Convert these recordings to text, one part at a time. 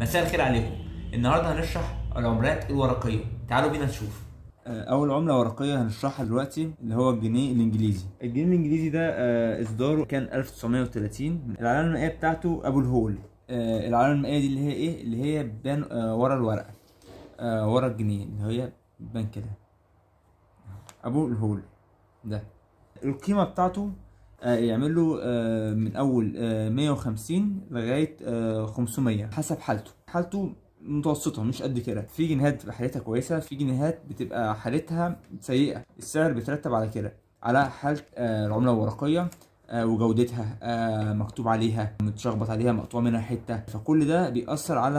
مساء الخير عليكم النهارده هنشرح العملات الورقيه تعالوا بينا نشوف آه، اول عمله ورقيه هنشرحها دلوقتي اللي هو الجنيه الانجليزي الجنيه الانجليزي ده آه، اصداره كان 1930 العلامه المائيه بتاعته ابو الهول آه، العلامه المائيه دي اللي هي ايه اللي هي بتبان ورا الورقه ورا الجنيه اللي هي بتبان كده ابو الهول ده القيمه بتاعته آه، يعمل له آه، من اول 150 آه، لغايه 500 حسب حالته حالته متوسطه مش قد كده في جنيهات بتبقى حالتها كويسه في جنيهات بتبقى حالتها سيئه السعر بيترتب على كده على حاله العمله الورقيه وجودتها مكتوب عليها متشخبط عليها مقطوع منها حته فكل ده بيأثر على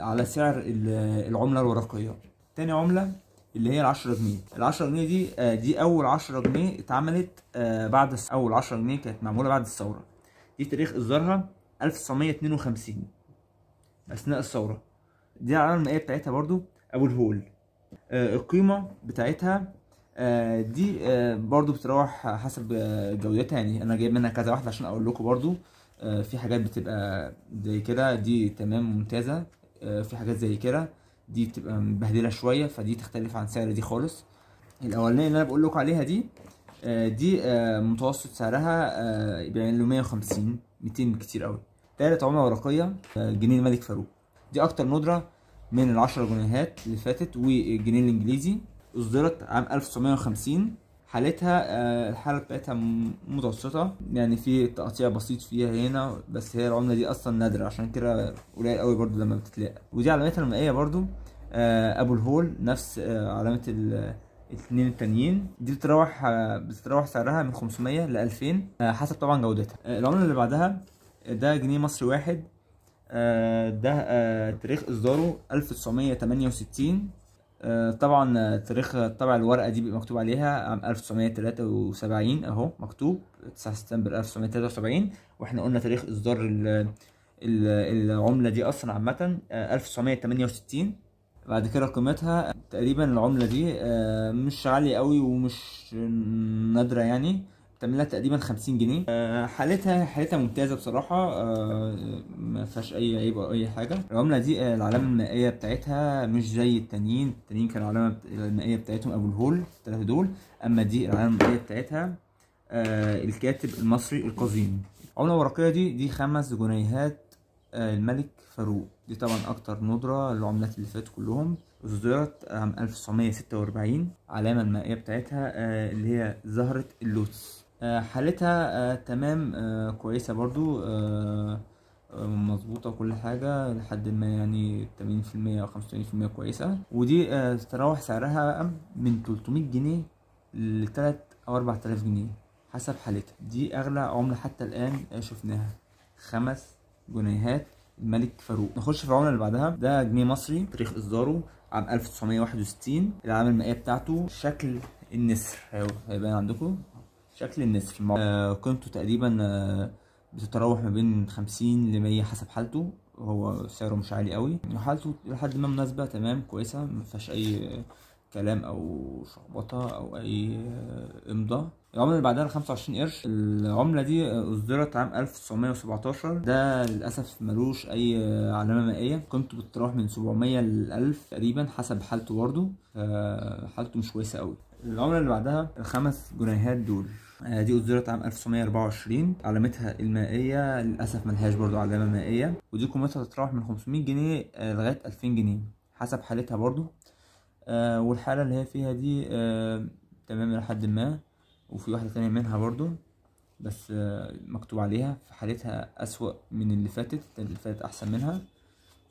على سعر العمله الورقيه تاني عمله اللي هي ال 10 جنيه ال 10 جنيه دي آه، دي اول 10 جنيه اتعملت آه، بعد اول 10 جنيه كانت معموله بعد الثوره دي تاريخ اصدارها 1952 اثناء الثوره دي العلامه المائيه بتاعتها برضو ابو الهول آه، القيمه بتاعتها دي برضو بتروح حسب جودتها يعني انا جايب منها كذا واحده عشان اقول لكم برضو في حاجات بتبقى زي كده دي تمام ممتازه في حاجات زي كده دي بتبقى مبهدله شويه فدي تختلف عن سعر دي خالص الاولانيه اللي انا بقول لكم عليها دي آه، دي آه، متوسط سعرها بين له 150 200 كتير قوي تالت عمله ورقيه آه، جنيه الملك فاروق دي اكتر ندره من العشر جنيهات اللي فاتت والجنيه الانجليزي اصدرت عام 1950 حالتها آه، الحاله بتاعتها متوسطه يعني في تقطيع بسيط فيها هنا بس هي العمله دي اصلا نادره عشان كده قليل قوي برده لما بتتلاقى ودي علامتها المائيه برده آه، ابو الهول نفس آه، علامه الاثنين التانيين دي بتتراوح بتتراوح سعرها من 500 ل 2000 حسب طبعا جودتها العمله اللي بعدها ده جنيه مصري واحد ده تاريخ اصداره 1968 آه، طبعا آه، تاريخ طبع الورقه دي بيبقى مكتوب عليها عام 1973 اهو مكتوب 9 سبتمبر 1973 واحنا قلنا تاريخ اصدار العمله دي اصلا عامه 1968 آه، بعد كده قيمتها تقريبا العمله دي مش عاليه قوي ومش نادره يعني بتعملها تقريبا 50 جنيه آه، حالتها حالتها ممتازه بصراحه آه، ما فيهاش اي عيب او اي حاجه العمله دي آه، العلامه المائيه بتاعتها مش زي التانيين التانيين كان العلامه المائيه بتاعتهم ابو الهول الثلاثه دول اما دي العلامه المائيه بتاعتها الكاتب المصري القزيم العمله الورقيه دي دي خمس جنيهات الملك فاروق دي طبعا اكتر ندرة للعملات اللي فاتت كلهم اصدرت عام 1946 علامة المائية بتاعتها اللي هي زهرة اللوتس آه، حالتها آه، تمام آه، كويسة برضو مظبوطة كل حاجة لحد ما يعني تمانين في المية أو خمسة في المية كويسة ودي تتراوح سعرها بقى من تلتمية جنيه لتلات أو أربع تلاف جنيه حسب حالتها دي أغلى عملة حتى الآن شفناها خمس جنيهات الملك فاروق نخش في العمله اللي بعدها ده جنيه مصري تاريخ اصداره عام 1961 العلامه المائيه بتاعته شكل النسر هيبان عندكم شكل النسر آه قيمته تقريبا آه، بتتراوح ما بين 50 ل 100 حسب حالته هو سعره مش عالي قوي وحالته لحد ما مناسبه تمام كويسه ما فيهاش اي كلام او شخبطه او اي آه، امضاء العمله اللي بعدها 25 قرش العمله دي آه، اصدرت عام 1917 ده للاسف ملوش اي علامه مائيه قيمته بتتراوح من 700 ل 1000 تقريبا حسب حالته برده حالته مش كويسه قوي العملة اللي بعدها الخمس جنيهات دول آه، دي اصدرت عام 1924 علامتها المائية للأسف ملهاش برضو علامة مائية ودي قيمتها تتراوح من 500 جنيه آه، لغاية 2000 جنيه حسب حالتها برضو آه، والحالة اللي هي فيها دي تمام إلى حد ما وفي واحدة تانية منها برضو بس مكتوب عليها في حالتها أسوأ من اللي فاتت اللي فاتت أحسن منها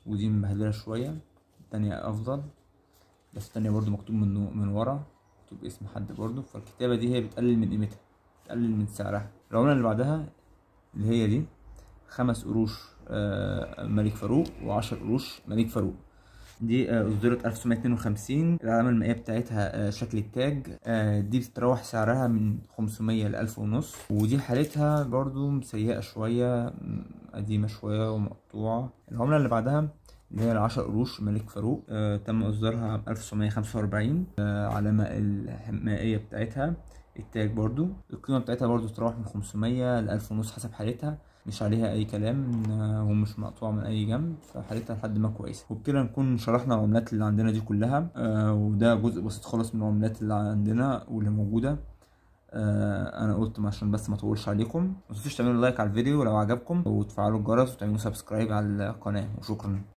ودي مبهدلة شوية التانية أفضل بس التانية برضو مكتوب من من ورا مكتوب اسم حد برضه فالكتابة دي هي بتقلل من قيمتها بتقلل من سعرها العملة اللي بعدها اللي هي دي خمس قروش آه، ملك فاروق وعشر قروش ملك فاروق دي اصدرت آه، 1952 العلامه المائيه بتاعتها آه، شكل التاج دي بتتراوح سعرها من 500 ل 1000 ونص ودي حالتها برضو سيئه شويه قديمه شويه ومقطوعه العمله اللي بعدها اللي هي العشر قروش ملك فاروق آه تم اصدارها عام 1945 آه علامة المائية بتاعتها التاج برضو القيمة بتاعتها برضو تتراوح من 500 ل 1000 ونص حسب حالتها مش عليها اي كلام آه، ومش مقطوع من اي جنب فحالتها لحد ما كويسه وبكده نكون شرحنا العملات اللي عندنا دي كلها آه وده جزء بسيط خالص من العملات اللي عندنا واللي موجوده آه انا قلت عشان بس ما اطولش عليكم ما تعملوا لايك على الفيديو لو عجبكم وتفعلوا الجرس وتعملوا سبسكرايب على القناه وشكرا